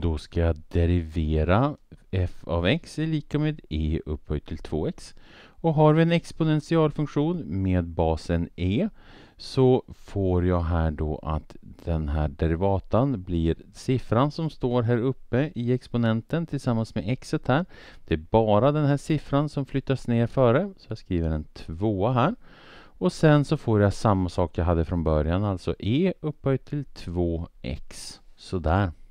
Då ska jag derivera f av x är lika med e upphöjt till 2x. Och har vi en exponentialfunktion med basen e så får jag här då att den här derivatan blir siffran som står här uppe i exponenten tillsammans med x här. Det är bara den här siffran som flyttas ner före, så jag skriver en tvåa här. Och sen så får jag samma sak jag hade från början, alltså e upphöjt till 2x. Sådär.